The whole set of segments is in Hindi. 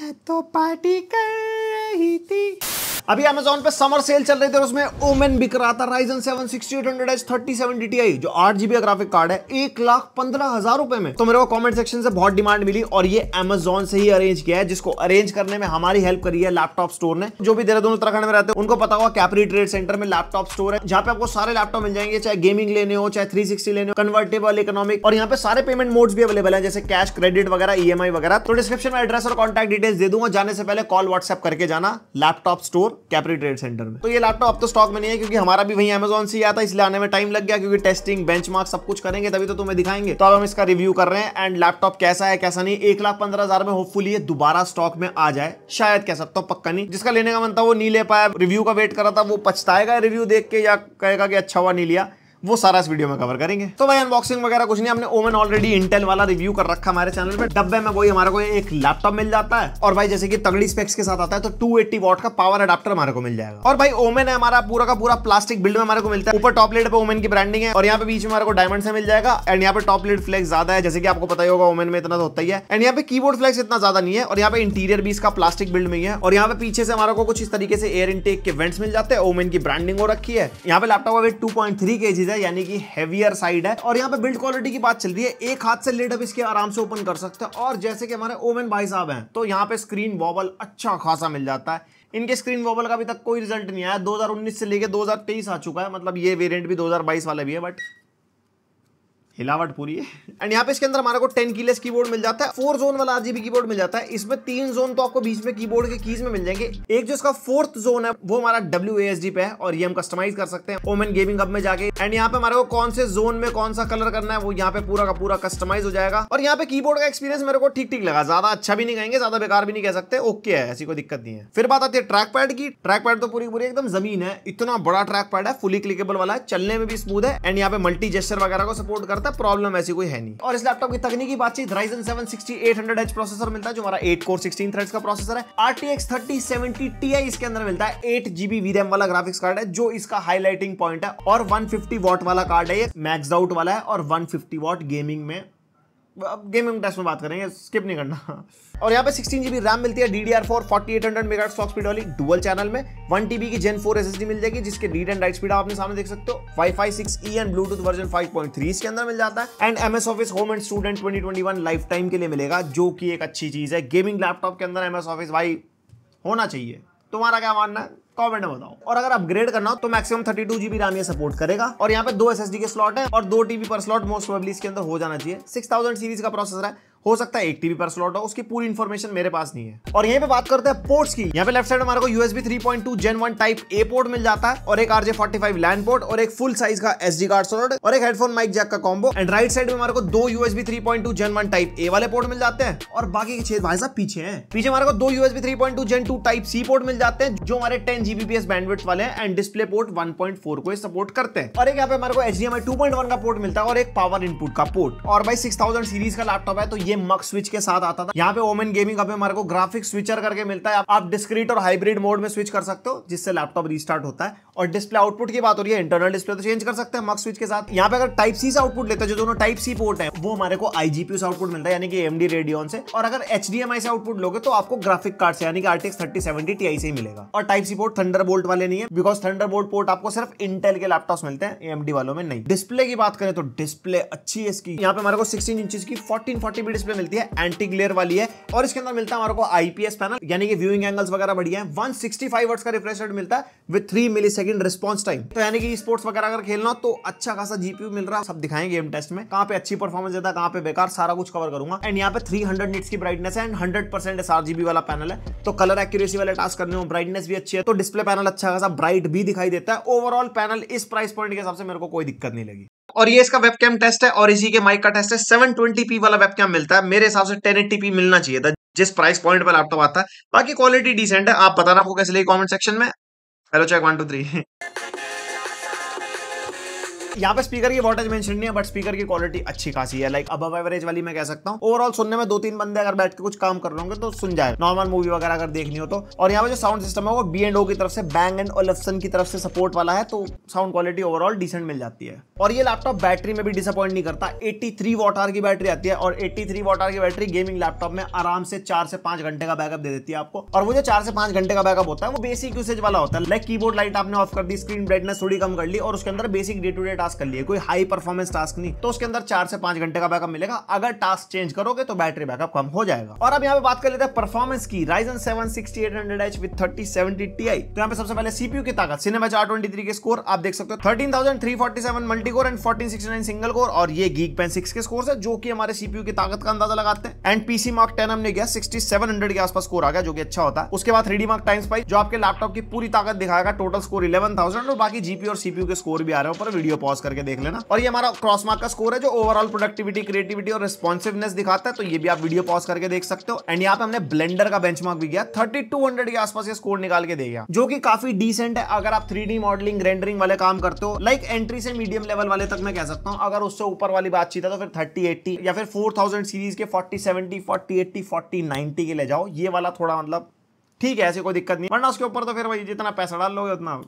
मैं तो पार्टी कर रही थी अभी अमेजोन पे समर सेल चल रही थी उसमें ओमेन बिक रहा था Ryzen seven sixty eight hundred H thirty seven I जो आठ जीबी का ग्राफिक कार्ड है एक लाख पंद्रह हजार रुपए में तो मेरे को कमेंट सेक्शन से बहुत डिमांड मिली और ये अमेजोन से ही अरेंज किया है जिसको अरेंज करने में हमारी हेल्प करी है लैपटॉप स्टोर ने जो भी देहरादून उत्तराखंड में रहते हैं उनको पता हुआ कैपरी ट्रेड सेंटर में लैपटॉप स्टोर है जहाँ पे आपको सारे लैपटॉप मिल जाएंगे चाहे गेमिंग लेने हो चाहे थ्री सिक्सटी लेने हो कन्वर्टेबल इकोनॉमिक और यहाँ पे सारे पेमेंट मोड्स भी अवेलेबल है जैसे कैश क्रेडिट वगैरह ई e वगैरह तो डिस्क्रिप्शन में एड्रेस और कॉन्टैक्ट डिटेल्स दे दूंगा जाने से पहले कॉल व्हाट्सएप करके जाना laptop store Capri trade centre में तो ये लैपटॉप अब तो स्टॉक में नहीं है क्योंकि हमारा भी वहीं अमेजोन से आता है इसलिए आने में टाइम लग गया क्योंकि टेस्टिंग बेंच सब कुछ करेंगे तभी तो तुम्हें दिखाएंगे तो अब हम इसका रिव्यू कर रहे हैं एंड लैपटॉप कैसा है कैसा नहीं एक लाख पंद्रह हजार में होपफुल ये दोबारा स्टॉक में आ जाए शायद कह सकता हूँ तो पक्का नहीं जिसका लेने का मन था वो नहीं ले पाया रिव्यू का वेट करा था वो पछताएगा रिव्यू देख के या कहेगा कि अच्छा हुआ नहीं लिया वो सारा इस वीडियो में कवर करेंगे तो भाई अनबॉक्सिंग वगैरह कुछ नहीं हमने ओमन ऑलरेडी इंटेल वाला रिव्यू कर रखा हमारे चैनल पे डब्बे में वही हमारे को एक लैपटॉप मिल जाता है और भाई जैसे कि तगड़ी स्पेक्स के साथ आता है तो 280 वॉट का पावर अडाप्टर हमारे को मिल जाएगा और भाई ओमन है हमारा पूरा का पूरा प्लास्टिक बिल्ड में हमारे को मिलता है ऊपर टॉपलेट पर ओमन की ब्रांडिंग है और यहाँ पे बीच में हमारे को डायमंड से मिल जाएगा एंड यहाँ पे टॉपलेट फ्लेक्स ज्यादा है जैसे कि आपको पता ही होगा ओमन में इतना तो होता ही है एंड यहाँ पे की बोर्ड इतना ज्यादा नहीं है और यहाँ पे इंटीरियर भी इसका प्लास्टिक बिल्ड में ही है और यहाँ पे पीछे से हमारे को कुछ इस तरीके से एयर इंटेक के वेंट्स मिल जाते हैं ओमन की ब्रांडिंग हो रखी है यहाँ पे लैपटॉप का वेट टू पॉइंट थ्री है है यानी कि हैवियर साइड है और यहाँ पे बिल्ड क्वालिटी की बात चल रही है एक हाथ से लेट अब इसके आराम से ओपन कर सकते हैं और जैसे कि हमारे ओमेन भाई साहब हैं तो यहाँ पे स्क्रीन वॉबल अच्छा खासा मिल जाता है इनके स्क्रीन वॉबल का अभी तक कोई रिजल्ट नहीं आया 2019 से लेके 2023 आ चुका है मतलब ये वेरिएंट भी 2022 वाला भी है बट हिलावट पूरी है एंड यहाँ पे इसके अंदर हमारे को टेन कीलेस कीबोर्ड मिल जाता है फोर जोन वाला आरजीबी कीबोर्ड मिल जाता है इसमें तीन जोन तो आपको बीच में कीबोर्ड के कीज में मिल जाएंगे एक जो इसका फोर्थ जोन है वो हमारा डब्ल्यू एस डी पे है और ये हम कस्टमाइज कर सकते हैं ओमेन गेमिंग हब में जाके एंड यहाँ पे हमारे को कौन से जोन में कौन सा कलर करना है वो यहाँ पे पूरा का पूरा कस्टमाइज हो जाएगा और यहाँ पे कीबोर्ड का एक्सपीरियंस मेरे को ठीक ठीक लगा ज्यादा अच्छा भी नहीं कहेंगे ज्यादा बेकार भी नहीं कह सकते ओके है ऐसी कोई दिक्कत नहीं है फिर बात आती है ट्रैक पैड की ट्रैक पैड तो पूरी पूरी एकदम जमीन है इतना बड़ा ट्रैक पैड है फुली क्लिकेबल वाला है चलने में भी स्मूथ है एंड यहाँ पे मल्टी जेस्टर वगैरह को सपोर्ट करता है ज्यादा प्रॉब्लम ऐसी कोई है नहीं और इस लैपटॉप की तकनीकी बातचीत Ryzen seven sixty eight hundred H processor मिलता है जो हमारा एट कोर सिक्सटीन थ्रेड का प्रोसेसर है R T X thirty seventy T I इसके अंदर मिलता है एट जीबी वीरेम वाला ग्राफिक्स कार्ड है जो इसका हाईलाइटिंग पॉइंट है और वन फिफ्टी वॉट वाला कार्ड है ये मैक्स आउट वाला है और वन फिफ्टी वॉट गेमिंग में अब गेमिंग टेस्ट में बात करेंगे स्किप नहीं करना और यहाँ पे सिक्सटीन जीबी रैम मिलती है D D R four forty eight hundred mega stock speed वाली डुअल चैनल में वन टीबी की जेन फोर एस डी मिल जाएगी जिसके रीड एंड राइट स्पीड आपने सामने देख सकते हो wifi six E and Bluetooth version five point three इसके अंदर मिल जाता है and MS office home and student twenty twenty one lifetime के लिए मिलेगा जो कि एक अच्छी चीज है गेमिंग लैपटॉप के अंदर एम एस ऑफिस भाई होना चाहिए तुम्हारा क्या मानना है कमेंट में बताओ और अगर अपग्रेड करना हो तो maximum thirty two GB RAM ये सपोर्ट करेगा और यहाँ पे दो एस के स्लॉट है और दो टीबी पर स्लॉट मोस्ट प्रोबेबली इसके अंदर हो जाना चाहिए सिक्स थाउजेंड सीरीज का प्रोसेसर है हो सकता है एक टीबी पर स्लॉट हो उसकी पूरी इन्फॉर्मेशन मेरे पास नहीं है और यहीं पे बात करते हैं पोर्ट्स की यहाँ पे लेफ्ट साइड हमारे को USB 3.2 gen one type A port मिल जाता है और एक आरजे 45 लैंड पोर्ट और एक फुल साइज का डी कार्ड स्लॉट और एक हेडफोन माइक जैक का कॉम्बो एंड राइट साइड में हमारे को दो USB two gen one type A वाले पोर्ट मिल जाते हैं और बाकी के छह भाई साहब पीछे है पीछे हमारे को दो USB two gen two type C port मिल जाते हैं जो हमारे टेन जीबीपीएस बैंडविड्थ वाले हैं एंड डिस्प्ले पोर्ट फोर को सपोर्ट करते हैं और एक यहाँ पे हमारे को पॉइंट वन का पोर्ट मिलता है और एक पावर इनपुट का पोर्ट और भाई 6000 सीरीज का लैपटॉप है तो ये ये मक स्विच के साथ आता था यहाँ पे ओमेन गेमिंग अब हमारे को ग्राफिक स्विचर करके मिलता है आप डिस्क्रीट और हाइब्रिड मोड में स्विच कर सकते हो जिससे लैपटॉप रिस्टार्ट होता है और डिस्प्ले आउटपुट की बात हो रही है इंटरनल डिस्प्ले तो चेंज कर सकते हैं मक स्विच के साथ यहाँ पे अगर टाइप सी से आउटपुट लेते हैं जो दोनों टाइप सी पोर्ट है वो हमारे को आईजीपी से आउटपुट मिलता है यानी कि एमडी रेडियन से और अगर एच से आउटपुट लोगे तो आपको ग्राफिक कार्ड से यानी कि आरटीएक्स थर्टी सेवेंटी टी से ही मिलेगा और टाइप सी पोर्ट थंडर वाले नहीं है बिकॉज थंडर पोर्ट आपको सिर्फ इंटेल के लैपटॉप मिलते हैं एमडी वालों में नहीं डिस्प्ले की बात करें तो डिस्प्ले अच्छी है इसकी यहाँ पे हमारे को सिक्सटीन इंच की फोर्टीन फोर्टी बीट रुपीज मिलती है एंटी ग्लेयर वाली है और इसके अंदर मिलता है हमारे को आईपीएस पैनल यानी कि व्यूइंग एंगल्स वगैरह बढ़िया है 165 वर्ड्स का रिफ्रेश रेट मिलता है with three millisecond response time तो यानी कि स्पोर्ट्स वगैरह अगर खेलना तो अच्छा खासा जीपीयू मिल रहा है सब दिखाएंगे गेम टेस्ट में कहां पे अच्छी परफॉर्मेंस देता है कहां पे बेकार सारा कुछ कवर करूंगा एंड यहाँ पे 300 निट्स की ब्राइटनेस है एंड 100 परसेंट एसआरजीबी वाला पैनल है तो कलर एक्यूरेसी वाले टास्क करने हो ब्राइटनेस भी अच्छी है तो डिस्प्ले पैनल अच्छा खासा ब्राइट भी दिखाई देता है ओवरऑल पैनल इस प्राइस पॉइंट के हिसाब से मेरे को कोई दिक्कत नहीं लगी और ये इसका वेबकैम टेस्ट है और इसी के माइक का टेस्ट है 720p वाला वेबकैम मिलता है मेरे हिसाब से 1080p मिलना चाहिए था जिस प्राइस पॉइंट पर लैपटॉप आता है बाकी क्वालिटी डिसेंट है आप बताना आपको कैसे लगे कमेंट सेक्शन में hello check one two three यहाँ पे स्पीकर की वोटेज मेंशन नहीं है बट स्पीकर की क्वालिटी अच्छी खासी है लाइक अब एवरेज वाली मैं कह सकता हूँ ओवरऑल सुनने में दो तीन बंदे अगर बैठ के कुछ काम कर रहे तो सुन जाए नॉर्मल मूवी वगैरह अगर देखनी हो तो और यहाँ पे जो साउंड सिस्टम है वो बी एंड ओ की तरफ से बैंग एंड ओलेप्सन की तरफ से सपोर्ट वाला है तो साउंड क्वालिटी ओवरऑल डिसेंट मिल जाती है और ये लैपटॉप बैटरी में भी डिसअपॉइंट नहीं करता एट्टी थ्री वॉटर की बैटरी आती है और एट्टी वॉट आर की बैटरी गेमिंग लैपटॉप में आराम से चार से पांच घंटे का बैकअप दे देती है आपको और वो जो चार से पांच घंटे का बैकअप होता है वो बेसिक यूसेज वाला होता है लाइक कीबोर्ड लाइट आपने ऑफ कर दी स्क्रीन ब्राइटनेस थोड़ी कम कर ली और उसके अंदर basic day to day task कर लिए कोई हाई परफॉर्मेंस टास्क नहीं तो उसके अंदर चार से पांच घंटे का बैकअप मिलेगा अगर टास्क चेंज करोगे तो बैटरी बैकअप कम हो जाएगा और अब यहाँ पे बात कर लेते हैं परफॉर्मेंस की Ryzen seven sixty eight hundred H with thirty seventy T I तो यहाँ पे सबसे पहले सीपीयू की ताकत सिनेमा चार ट्वेंटी थ्री के स्कोर आप देख सकते हो thirteen thousand three forty seven multi core and fourteen sixty nine single core और ये गीक पेन सिक्स के स्कोर है जो कि हमारे सीपीयू की ताकत का अंदाजा लगाते हैं एंड पीसी मार्क टेन हमने गया सिक्सटी सेवन हंड्रेड के आसपास स्कोर आ गया जो कि अच्छा होता है उसके बाद थ्री मार्क टाइम्स पाई जो आपके लैपटॉप की पूरी ताकत दिखाएगा टोटल स्कोर इलेवन थाउजेंड और बाकी जीपी और सीपीयू के स्कोर भी आ रहे हैं पर वीडियो पॉल पॉज करके देख लेना और ये हमारा क्रॉस मार्क का स्कोर है जो ओवरऑल प्रोडक्टिविटी क्रिएटिविटी और रिस्पॉन्सिवनेस दिखाता है तो ये भी आप वीडियो पॉज करके देख सकते हो एंड यहाँ पे हमने ब्लेंडर का बेंच भी किया थर्टी के आसपास ये स्कोर निकाल के दे गया जो कि काफी डिसेंट है अगर आप थ्री मॉडलिंग रेंडरिंग वाले काम करते हो लाइक एंट्री से मीडियम लेवल वाले तक मैं कह सकता हूँ अगर उससे ऊपर वाली बातचीत है तो फिर थर्टी एट्टी या फिर फोर सीरीज के forty seventy forty eighty forty ninety के ले जाओ ये वाला थोड़ा मतलब ठीक है ऐसी कोई दिक्कत नहीं वरना उसके ऊपर तो फिर वही जितना पैसा डाल लोगे उतना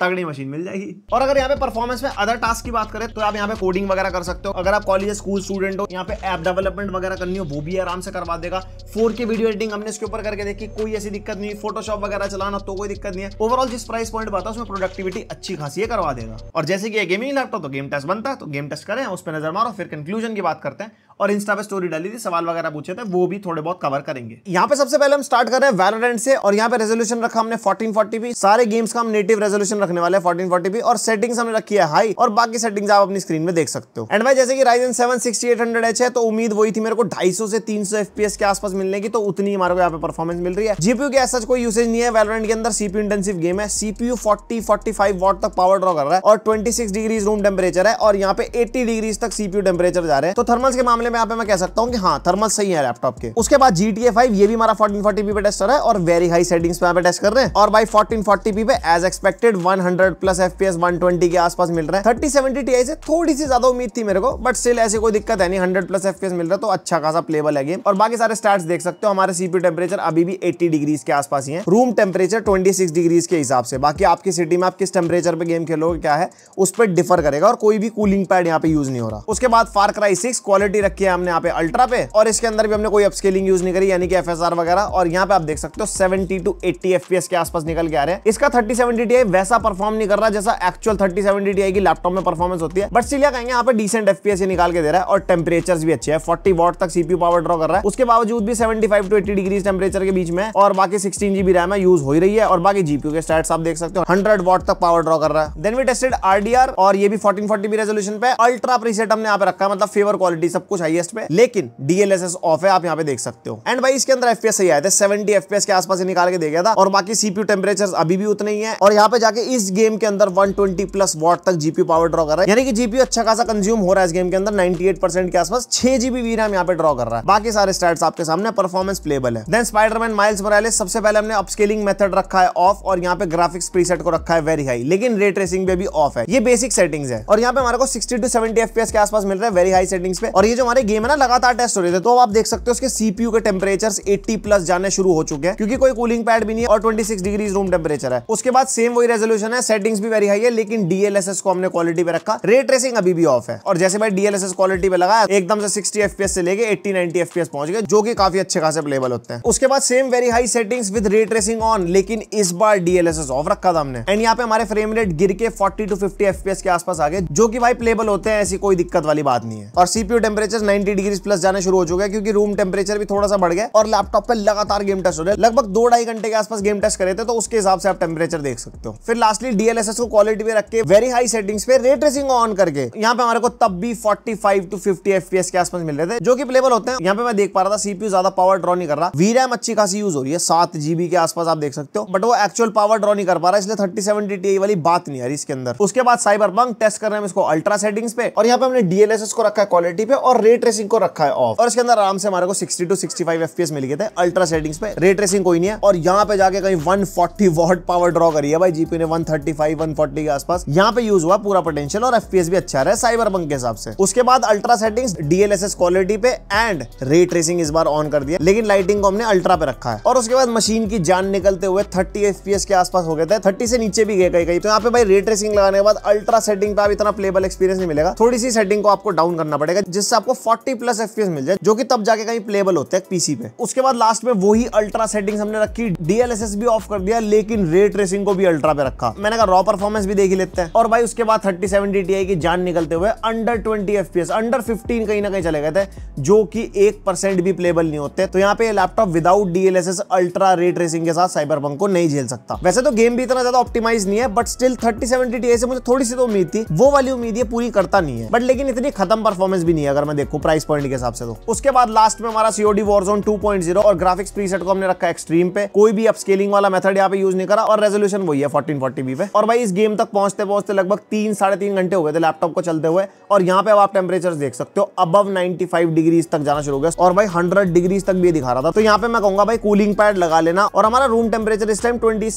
तगड़ी मशीन मिल जाएगी और अगर यहाँ पे परफॉर्मेंस में अदर टास्क की बात करें तो आप यहाँ पे कोडिंग वगैरह कर सकते हो अगर आप कॉलेज स्कूल स्टूडेंट हो यहाँ पे ऐप डेवलपमेंट वगैरह करनी हो वो भी आराम से करवा देगा फोर के वीडियो एडिटिंग हमने इसके ऊपर करके देखी कोई ऐसी दिक्कत नहीं फोटोशॉप वगैरह चलाना तो कोई दिक्कत नहीं है ओवरऑल जिस प्राइस पॉइंट बता उसमें प्रोडक्टिविटी अच्छी खासी है करवा देगा और जैसे कि गेमिंग लैपटॉप तो गेम टेस्ट बनता है तो गेम टेस्ट करें उस पर नजर मारो फिर कंक्लूजन की बात करते हैं और इंस्टा पे स्टोरी डाली थी सवाल वगैरह पूछे थे वो भी थोड़े बहुत कवर करेंगे यहाँ पे सबसे पहले हम स्टार्ट कर रहे हैं वैलोरेंट से और यहाँ पे रेजोल्यूशन रखा हमने 1440p सारे गेम्स का हम नेटिव रेजोल्यूशन रखने वाले फोर्टीन फोर्टी पी और सेटिंग्स हमने रखी है हाई और बाकी सेटिंग्स आप अपनी स्क्रीन में देख सकते हो एंड भाई जैसे कि Ryzen seven sixty eight hundred H है तो उम्मीद वही थी मेरे को ढाई सौ से तीन सौ एफपीएस के आसपास मिलने की तो उतनी हमारे को यहाँ पे परफॉर्मेंस मिल रही है जीपीयू के ऐसा कोई यूसेज नहीं है वेलोरेंट के अंदर सीपी इंटेंसिव गेम है CPU forty forty five watt तक पावर ड्रॉ कर रहा है और twenty six degrees room temperature है और यहाँ पे एट्टी डिग्री तक सीपीयू टेम्परेचर जा रहे हैं तो थर्मल्स के मामले में यहाँ पे मैं कह सकता हूँ कि हाँ थर्मल सही है लैपटॉप के उसके बाद जी टी ये भी हमारा फोर्टीन फोर्टी पी पे टेस्टर है और वेरी हाई सेटिंग्स पे यहाँ पे टेस्ट कर रहे हैं और भाई फोर्टीन फोर्टी पी पे as expected one 100 plus FPS 120 के आसपास मिल रहा है थर्टी सेवेंटी टी से थोड़ी सी ज्यादा उम्मीद थी मेरे को बट स्टिल ऐसी कोई दिक्कत है नहीं हंड्रेड प्लस एफपीएस मिल रहा है तो अच्छा खासा प्लेबल है गेम और बाकी सारे स्टार्ट देख सकते हो हमारे सीपी टेम्परेचर अभी भी एट्टी डिग्रीज के आसपास ही है room temperature twenty six degrees के हिसाब से बाकी आपकी सिटी में आप किस टेम्परेचर पर गेम खेलोगे क्या है उस पर डिफर करेगा और कोई भी कूलिंग पैड यहाँ पे यूज नहीं हो रहा उसके बाद फार क्राई सिक्स क्वालिटी रखी है हमने यहाँ पे अल्ट्रा पे और इसके अंदर भी हमने कोई अपस्केलिंग यूज नहीं करी यानी कि एफ वगैरह और यहाँ पे आप देख सकते हो सेवेंटी टू एट्टी एफ के आसपास निकल के आ रहे हैं इसका थर्टी सेवेंटी टी वैसा परफॉर्म नहीं कर रहा जैसा एक्चुअल थर्टी सेवन टी की लैपटॉप में परफॉर्मेंस होती है बट स्टिल क्या कहेंगे यहाँ पे डिसेंट एफ ये निकाल के दे रहा है और टेम्परेचर भी अच्छे है फोर्टी वॉट तक सीपी पावर ड्रॉ कर रहा है उसके बावजूद भी seventy five to eighty degree temperature के बीच में और बाकी सिक्सटीन जीबी रैम है यूज हो रही है और बाकी जीपीयू के स्टार्ट आप देख सकते हो हंड्रेड वॉट तक पावर ड्रॉ कर रहा है देन वी टेस्टेड आरडीआर और ये भी फोर्टीन फोर्टी बी रेजोल्यूशन पे अल्ट्रा प्रीसेट हमने यहाँ पे रखा मतलब फेवर क्वालिटी सब कुछ हाइएस्ट पे लेकिन डीएलएसएस ऑफ है आप यहाँ पे देख सकते हो एंड भाई इसके अंदर एफपीएस सही आए थे सेवेंटी एफपीएस के आसपास निकाल के दे गया था और बाकी सीपीयू टेम्परेचर अभी भी उतने ही है और यहाँ पे जाके इस गेम के अंदर 120 प्लस वॉट तक जीपी पावर ड्रॉ कर रहा है यानी कि जीपी अच्छा खासा कंज्यूम हो रहा है इस गेम के अंदर 98 परसेंट के आसपास छह जीबी वी रैम यहाँ पे ड्रॉ कर रहा है बाकी सारे स्टार्ट आपके सामने परफॉर्मेंस प्लेबल है देन स्पाइडरमैन माइल्स मोरालिस सबसे पहले हमने अपस्केलिंग मेथड रखा है ऑफ और यहाँ पे ग्राफिक्स प्रीसेट को रखा है वेरी हाई लेकिन रे ट्रेसिंग पे भी ऑफ है ये बेसिक सेटिंग्स है और यहाँ पे हमारे को सिक्सटी टू सेवेंटी एफपीएस के आसपास मिल रहा है वेरी हाई सेटिंग्स पे और ये जो हमारे गेम है ना लगातार टेस्ट हो रहे थे तो आप देख सकते हो उसके सीपीयू के टेम्परेचर एट्टी प्लस जाने शुरू हो चुके हैं क्योंकि कोई कूलिंग पैड भी नहीं है और 26 डिग्री रूम टेम्परेचर है उसके बाद सेम वही रेजोल्यूशन रेजोल्यूशन है सेटिंग्स भी वेरी हाई है लेकिन डीएलएसएस को हमने क्वालिटी पे रखा रे ट्रेसिंग अभी भी ऑफ है और जैसे भाई डीएलएसएस क्वालिटी पे लगाया एकदम से सिक्सटी एफपीएस से लेके एट्टी नाइनटी एफपीएस पहुंच गए जो कि काफी अच्छे खासे प्लेबल होते हैं उसके बाद same very high settings with ray tracing on लेकिन इस बार डीएलएसएस ऑफ रखा था हमने एंड यहाँ पे हमारे फ्रेम रेट गिर के फोर्टी टू फिफ्टी एफपीएस के आसपास आ गए जो कि भाई प्लेबल होते हैं ऐसी कोई दिक्कत वाली बात नहीं है और CPU temperature ninety degree plus जाना शुरू हो चुका है क्योंकि रूम टेम्परेचर भी थोड़ा सा बढ़ गया और लैपटॉप पर लगातार गेम टेस्ट हो रहे है लगभग दो ढाई घंटे के आसपास गेम टेस्ट करे थे तो उसके हिसाब से आप टेम्परेचर देख सकते हो फिर लास्ट लास्टली डीएलएसएस को क्वालिटी पे रख के वेरी हाई सेटिंग्स पे रे ट्रेसिंग ऑन करके यहाँ पे हमारे को तब भी 45 टू 50 एफपीएस के आसपास मिल रहे थे जो कि प्लेबल होते हैं यहाँ पे मैं देख पा रहा था सीपीयू ज्यादा पावर ड्रॉ नहीं कर रहा वी रैम अच्छी खासी यूज हो रही है सात जीबी के आसपास आप देख सकते हो बट वो एक्चुअल पावर ड्रॉ नहीं कर पा रहा इसलिए थर्टी सेवेंटी वाली बात नहीं आ रही इसके अंदर उसके बाद साइबर बंक टेस्ट कर रहे हैं इसको अल्ट्रा सेटिंग्स पे और यहाँ पे हमने डीएलएसएस को रखा है क्वालिटी पे और रे ट्रेसिंग को रखा है ऑफ और इसके अंदर आराम से हमारे को sixty to sixty five FPS मिल गए थे अल्ट्रा सेटिंग्स पे रे ट्रेसिंग कोई नहीं है और यहाँ पे जाके कहीं one forty watt power draw करी है भाई जीपी ने 135 140 के आसपास यहाँ पे यूज हुआ पूरा पोटेंशियल और एफपीएस भी अच्छा रहा है साइबर के हिसाब से उसके बाद अल्ट्रा सेटिंग डीएलएसएस क्वालिटी पे एंड रे ट्रेसिंग इस बार ऑन कर दिया लेकिन लाइटिंग को हमने अल्ट्रा पे रखा है और उसके बाद मशीन की जान निकलते हुए थर्टी एफ के आसपास हो गए थे थर्टी से नीचे भी गए कई कई तो यहाँ पे भाई रे ट्रेसिंग लगाने के बाद अल्ट्रा सेटिंग पे आप इतना प्लेबल एक्सपीरियंस नहीं मिलेगा थोड़ी सी सेटिंग को आपको डाउन करना पड़ेगा जिससे आपको फोर्टी प्लस एफ मिल जाए जो कि तब जाके कहीं प्लेबल होते हैं पीसी पे उसके बाद लास्ट में वही अल्ट्रा सेटिंग हमने रखी डीएलएसएस भी ऑफ कर दिया लेकिन रेट रेसिंग को भी अल्ट्रा पे रखा था हाँ। मैंने कहा रॉ परफॉर्मेंस भी देख लेते हैं और भाई उसके बाद थर्टी सेवन की जान निकलते हुए under twenty F under fifteen कहीं ना कहीं चले गए थे जो कि एक भी प्लेबल नहीं होते तो यहाँ पे laptop without DLSS ultra ray tracing के साथ साइबर को नहीं झेल सकता वैसे तो गेम भी इतना ज्यादा ऑप्टिमाइज नहीं है बट स्टिल थर्टी सेवेंटी से मुझे थोड़ी सी तो उम्मीद थी वो वाली उम्मीद ये पूरी करता नहीं है बट लेकिन इतनी खत्म परफॉर्मेंस भी नहीं है अगर मैं देखू प्राइस पॉइंट के हिसाब से तो उसके बाद लास्ट में हमारा सीओडी पॉइंट जीरो और ग्राफिक्स प्रीसेट को हमने रखा एक्सट्रीम पे कोई भी अपस्केलिंग वाला मेथड यहाँ पे यूज नहीं करा और रेजोल्यूशन वही है फोर्टीन टीवी पे और भाई इस गेम तक पहुंचते पहुंचते लगभग तीन साढ़े तीन घंटे हो गए थे लैपटॉप को चलते हुए और यहाँ पे अब आप टेम्परेचर देख सकते हो अब नाइनटी फाइव डिग्रीज तक जाना शुरू हो गया और भाई हंड्रेड डिग्रीज तक भी दिखा रहा था तो यहाँ पे मैं कहूंगा भाई कूलिंग पैड लगा लेना और हमारा रूम टेम्परेचर इस टाइम ट्वेंटी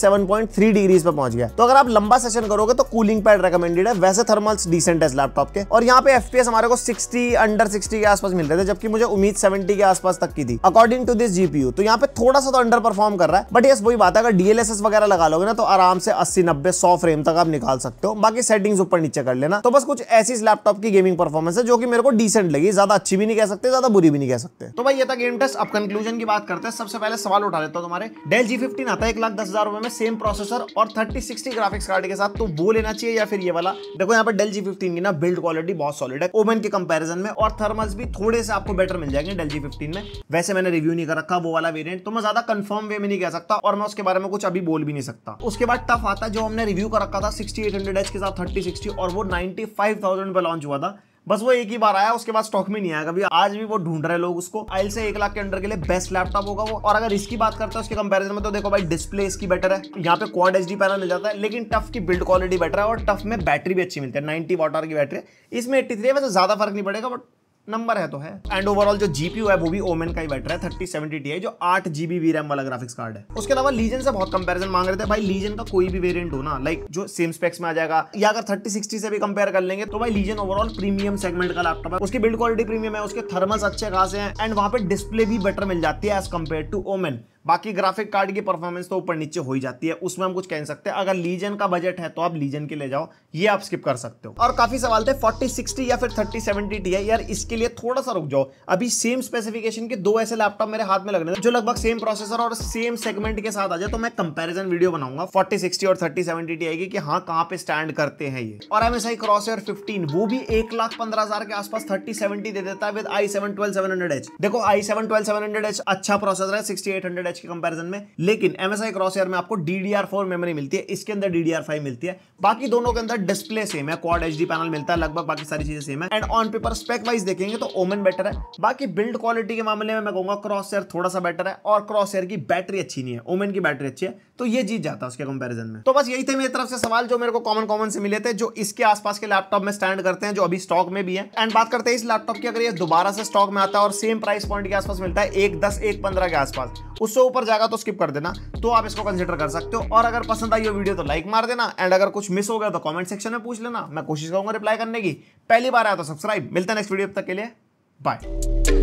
डिग्रीज पे पहुंच गया तो अगर आप लंबा सेशन करोगे तो कूलिंग पैड रिकमेंडेड है वैसे थर्मल्स डिसेंट है लैपटॉप के और यहाँ पे एफ हमारे को सिक्सटी अंडर सिक्सटी के आसपास मिल रहे थे जबकि मुझे उम्मीद सेवेंटी के आसपास तक की थी अकॉर्डिंग टू दिस जीपी तो यहाँ पे थोड़ा सा तो अंडर परफॉर्म कर रहा है बट यस वही बात है अगर डीएलएसएस वगैरह लगा लोगे ना तो आराम से अस्सी नब्बे सौ फ्रेम तक आप निकाल सकते हो बाकी सेटिंग्स ऊपर नीचे कर लेना तो बस कुछ ऐसी इस लैपटॉप की गेमिंग परफॉर्मेंस है जो कि मेरे को डिसेंट लगी ज्यादा अच्छी भी नहीं कह सकते ज्यादा बुरी भी नहीं कह सकते तो भाई ये था गेम टेस्ट अब कंक्लूजन की बात करते हैं सबसे पहले सवाल उठा लेता हूँ तुम्हारे डेल जी फिफ्टीन आता है एक लाख दस हजार रुपए में सेम प्रोसेसर और थर्टी सिक्सटी ग्राफिक्स कार्ड के साथ तो वो लेना चाहिए या फिर ये वाला देखो यहाँ पर डेल जी फिफ्टीन की ना बिल्ड क्वालिटी बहुत सॉलिड है ओवन के कंपेरिजन में और थर्मल्स भी थोड़े से आपको बेटर मिल जाएंगे डेल जी फिफ्टीन में वैसे मैंने रिव्यू नहीं कर रखा वो वाला वेरियंट तो मैं ज्यादा कंफर्म वे में नहीं कह सकता और मैं उसके बारे में कुछ अभी बोल भी नहीं सकता उसके बाद टफ आता है जो हमने रिव्यू कर रखा था एट एच के साथ सिक्सटी और वो थाउजेंड पर लॉन्च हुआ था बस वो एक ही बार आया उसके बाद स्टॉक में नहीं आया कभी आज भी वो ढूंढ रहे लोग उसको आइल से एक लाख के अंडर के लिए बेस्ट लैपटॉप होगा वो और अगर इसकी बात करते हैं उसके कंपैरिजन में तो देखो भाई डिस्प्ले इसकी बेटर है यहाँ पे क्वाड एच पैनल मिल जाता है लेकिन टफ की बिल्ड क्वालिटी बेटर है और टफ में बैटरी भी अच्छी मिलती है नाइनटी वॉट की बैटरी इसमें एट्टी थ्री है वैसे ज्यादा फर्क नहीं पड़ेगा बट नंबर है तो है एंड ओवरऑल जो जीपीयू है वो भी ओमेन का ही बेटर है थर्टी सेवेंटी टी जो आठ जीबी वी रैम वाला ग्राफिक्स कार्ड है उसके अलावा लीजन से बहुत कंपेरिजन मांग रहे थे भाई लीजन का कोई भी वेरियंट हो ना लाइक जो सेम स्पेक्स में आ जाएगा या अगर थर्टी सिक्सटी से भी कंपेयर कर लेंगे तो भाई लीजन ओवरऑल प्रीमियम सेगमेंट का लैपटॉप है उसकी बिल्ड क्वालिटी प्रीमियम है उसके थर्मल्स अच्छे खास है एंड वहाँ पे डिस्प्ले भी बेटर मिल जाती है एज कम्पेयर टू ओमेन बाकी ग्राफिक कार्ड की परफॉर्मेंस तो ऊपर नीचे हो ही जाती है उसमें हम कुछ कह सकते हैं अगर लीजन का बजट है तो आप लीजन के ले जाओ ये आप स्किप कर सकते हो और काफी सवाल थे 40, 60 या फिर 30, 70 टी है यार इसके लिए थोड़ा सा रुक जाओ अभी सेम स्पेसिफिकेशन के दो ऐसे लैपटॉप मेरे हाथ में लगने जो लगभग सेम प्रोसेसर और सेम सेगमेंट के साथ आ जाए तो मैं कंपेरिजन वीडियो बनाऊंगा फोर्टी सिक्सटी और थर्टी सेवेंटी टी आएगी कि हाँ कहाँ पे स्टैंड करते हैं ये और M S I Crosshair fifteen वो भी एक लाख पंद्रह हजार के आसपास थर्टी सेवेंटी दे देता है with I seven twelve seven hundred H देखो I seven twelve seven hundred H अच्छा प्रोसेसर है सिक्सटी एट हंड्रेड एच के कंपेरिजन में लेकिन एमएसआई क्रॉस एयर में आपको डीडीआर फोर मेमोरी मिलती है इसके अंदर डीडीआर फाइव मिलती है बाकी दोनों के अंदर डिस्प्ले सेम है क्वाड एच पैनल मिलता है लगभग बाकी सारी चीजें सेम है and on paper spec wise देखेंगे तो ओमन बेटर है बाकी बिल्ड क्वालिटी के मामले में मैं कहूंगा क्रॉस एयर थोड़ा सा बेटर है और क्रॉस एयर की बैटरी अच्छी नहीं है ओमन की बैटरी अच्छी है तो ये जीत जाता है उसके कंपेरिजन में तो बस यही थे मेरी तरफ से सवाल जो मेरे को कॉमन कॉमन से मिले थे जो इसके आसपास के लैपटॉप में स्टैंड करते हैं जो अभी स्टॉक में भी है एंड बात करते हैं इस लैपटॉप की अगर ये दोबारा से स्टॉक में आता है और सेम प्राइस पॉइंट के आसपास मिलता है एक दस एक पंद्रह के आसपास उस उससे ऊपर जाएगा तो स्किप कर देना तो आप इसको कंसिडर कर सकते हो और अगर पसंद आई हो वीडियो तो लाइक मार देना एंड अगर कुछ मिस हो गया तो कॉमेंट सेक्शन में पूछ लेना मैं कोशिश करूंगा रिप्लाई करने की पहली बार आया तो सब्सक्राइब मिलता है नेक्स्ट वीडियो तक के लिए बाय